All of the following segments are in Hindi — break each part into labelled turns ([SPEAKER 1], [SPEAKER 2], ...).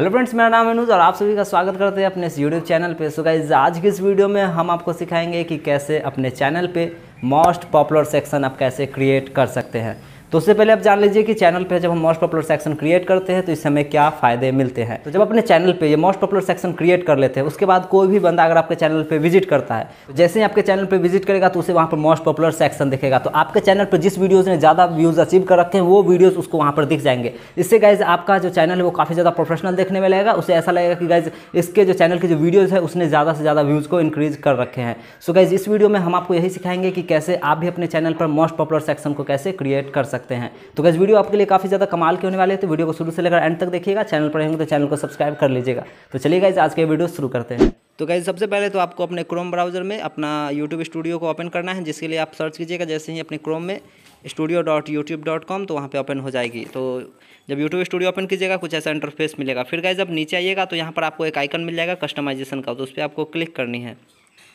[SPEAKER 1] हेलो फ्रेंड्स मेरा नाम अनुज और आप सभी का स्वागत करते हैं अपने इस यूट्यूब चैनल पे सो गाइज आज की इस वीडियो में हम आपको सिखाएंगे कि कैसे अपने चैनल पे मोस्ट पॉपुलर सेक्शन आप कैसे क्रिएट कर सकते हैं तो उससे पहले आप जान लीजिए कि चैनल पे जब हम मोस्ट पॉपुलर सेक्शन क्रिएट करते हैं तो इस समय क्या फ़ायदे मिलते हैं तो जब अपने चैनल पे ये मोस्ट पॉपुलर सेक्शन क्रिएट कर लेते हैं उसके बाद कोई भी बंदा अगर आपके चैनल पे विजिट करता है तो जैसे ही आपके चैनल पे विजिट करेगा तो उसे वहाँ पर मोस्ट पॉपुलर सेक्शन दिखेगा तो आपके चैनल पर जिस वीडियोज़ ने ज़्यादा व्यूज़ अचीव कर रखे हैं वो वीडियोज़ उसको वहाँ पर दिख जाएंगे इससे गाइज आपका जो चैनल है वो काफ़ी ज़्यादा प्रोफेशनल देखने में लगेगा उसे ऐसा लगेगा कि गाइज इसके जो चैनल के जो वीडियोज़ है उसने ज़्यादा से ज़्यादा व्यूज़ को इंक्रीज कर रखे हैं सो गाइज इस वीडियो में हम आपको यही सिखाएंगे कि कैसे आप भी अपने चैनल पर मोस्ट पॉपुलर सेक्शन को कैसे क्रिएट कर सकते सकते हैं तो गैस वीडियो आपके लिए काफ़ी ज़्यादा कमाल के होने वाले हैं तो वीडियो को शुरू से लेकर एंड तक देखिएगा चैनल पर रहेंगे तो चैनल को सब्सक्राइब कर लीजिएगा तो चलिए गाइज आज के वीडियो शुरू करते हैं तो गाइज सबसे पहले तो आपको अपने क्रोम ब्राउज़र में अपना यूट्यूब स्टूडियो को ओपन करना है जिसके लिए आप सर्च कीजिएगा जैसे ही अपने क्रोम में studio dot YouTube dot com तो वहाँ पे ओपन हो जाएगी तो जब यूट्यूब स्टूडियो ओपन कीजिएगा कुछ ऐसा इंटरफेस मिलेगा फिर गाइज जब नीचे आइएगा तो यहाँ पर आपको एक आइकन मिल जाएगा कस्टमाइजेशन का तो उस पर आपको क्लिक करनी है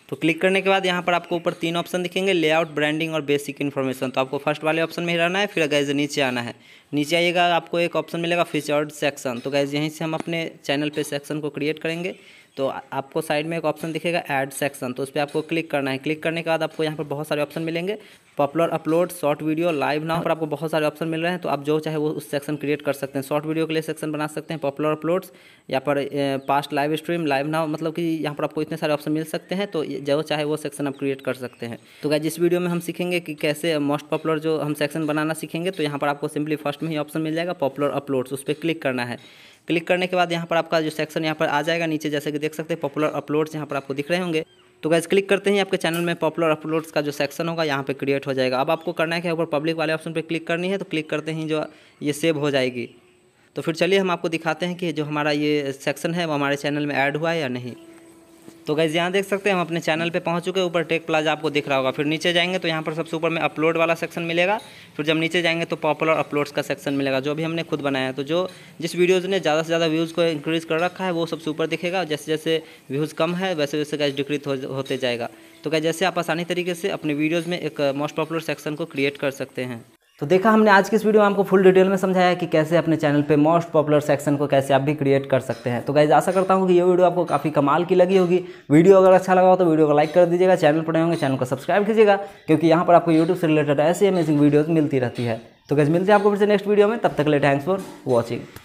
[SPEAKER 1] तो क्लिक करने के बाद यहाँ पर आपको ऊपर तीन ऑप्शन दिखेंगे लेआउट ब्रांडिंग और बेसिक इन्फॉर्मेशन तो आपको फर्स्ट वाले ऑप्शन में ही रहना है फिर गैज नीचे आना है नीचे आइएगा आपको एक ऑप्शन मिलेगा फीचर्ड सेक्शन तो गैज यहीं से हम अपने चैनल पे सेक्शन को क्रिएट करेंगे तो आपको साइड में एक ऑप्शन दिखेगा ऐड सेक्शन तो उस पर आपको क्लिक करना है क्लिक करने के बाद आपको यहाँ पर बहुत सारे ऑप्शन मिलेंगे popular upload short video live now पर आपको बहुत सारे ऑप्शन मिल रहे हैं तो आप जो चाहे वो उस सेक्शन क्रिएट कर सकते हैं शॉर्ट वीडियो के लिए सेक्शन बना सकते हैं पॉपुलर अपलोड्स या पर past live stream live now मतलब कि यहाँ पर आपको इतने सारे ऑप्शन मिल सकते हैं तो जो चाहे वो सेक्शन आप क्रिएट कर सकते हैं तो क्या जिस वीडियो में हम सीखेंगे कि कैसे मोस्ट पॉपुलर जो हम सेक्शन बनाना सीखेंगे तो यहाँ पर आपको सिंपली फर्स्ट में ही ऑप्शन मिल जाएगा पॉपुलर अपलोड्स उस पर क्लिक करना है क्लिक करने के बाद यहाँ पर आपका जो सेक्शन यहाँ पर आ जाएगा नीचे जैसे कि देख सकते हैं पॉपुलर अपलोड्स यहाँ पर आपको दिख रहे होंगे तो गैस क्लिक करते ही आपके चैनल में पॉपुलर अपलोड्स का जो सेक्शन होगा यहाँ पे क्रिएट हो जाएगा अब आपको करना है कि ऊपर पब्लिक वाले ऑप्शन पे क्लिक करनी है तो क्लिक करते ही जो ये सेव हो जाएगी तो फिर चलिए हम आपको दिखाते हैं कि जो हमारा ये सेक्शन है वो हमारे चैनल में ऐड हुआ है या नहीं तो गैस यहाँ देख सकते हैं हम अपने चैनल पे पहुँच चुके हैं ऊपर टेक प्लाजा आपको दिख रहा होगा फिर नीचे जाएंगे तो यहाँ पर सबसे ऊपर में अपलोड वाला सेक्शन मिलेगा फिर जब नीचे जाएंगे तो पॉपुलर अपलोड्स का सेक्शन मिलेगा जो भी हमने खुद बनाया है तो जो जिस वीडियोज़ ने ज़्यादा से ज़्यादा व्यूज़ को इंक्रीज़ कर रखा है वो सबसे ऊपर दिखेगा जैसे जैसे व्यूज़ कम है वैसे वैसे गैस डिक्रीज होते जाएगा तो गैस जैसे आप आसानी तरीके से अपने वीडियोज़ में एक मोस्ट पॉपुलर सेक्शन को क्रिएट कर सकते हैं तो देखा हमने आज की इस वीडियो में आपको फुल डिटेल में समझाया कि कैसे अपने चैनल पे मोस्ट पॉपुलर सेक्शन को कैसे आप भी क्रिएट कर सकते हैं तो गाइज आशा करता हूँ कि ये वीडियो आपको काफ़ी कमाल की लगी होगी वीडियो अगर अच्छा लगा हो तो वीडियो को लाइक कर दीजिएगा चैनल पर नए होंगे चैनल को सब्सक्राइब कीजिएगा क्योंकि यहाँ पर आपको यूट्यूब से रिलेटेड ऐसी अमेजिंग वीडियोज़ मिलती रहती है तो गाइज मिलते हैं आपको फिर से नेक्स्ट वीडियो में तब तक ले थैंक्स फॉर वॉचिंग